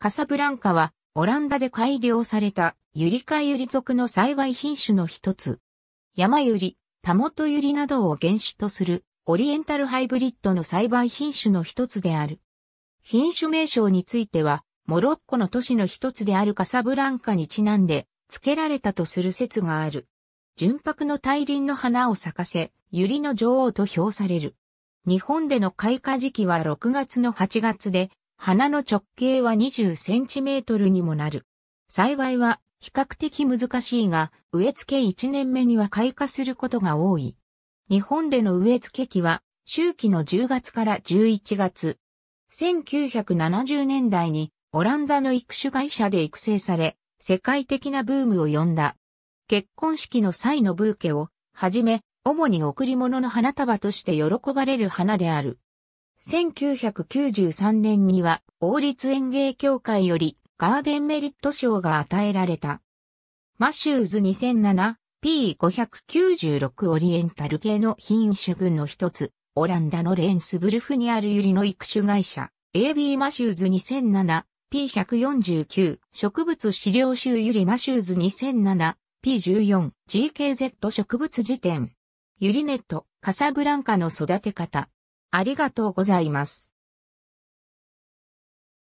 カサブランカはオランダで改良されたユリカユリ族の栽培品種の一つ。山ユリ、タモトユリなどを原種とするオリエンタルハイブリッドの栽培品種の一つである。品種名称については、モロッコの都市の一つであるカサブランカにちなんで付けられたとする説がある。純白の大輪の花を咲かせ、ユリの女王と評される。日本での開花時期は6月の8月で、花の直径は20センチメートルにもなる。栽培は比較的難しいが、植え付け1年目には開花することが多い。日本での植え付け期は、周期の10月から11月。1970年代にオランダの育種会社で育成され、世界的なブームを呼んだ。結婚式の際のブーケを、はじめ、主に贈り物の花束として喜ばれる花である。1993年には王立園芸協会よりガーデンメリット賞が与えられた。マシューズ 2007P596 オリエンタル系の品種群の一つ、オランダのレンスブルフにあるユリの育種会社、AB マシューズ 2007P149 植物資料集ユリマシューズ 2007P14GKZ 植物辞典。ユリネット、カサブランカの育て方。ありがとうございます。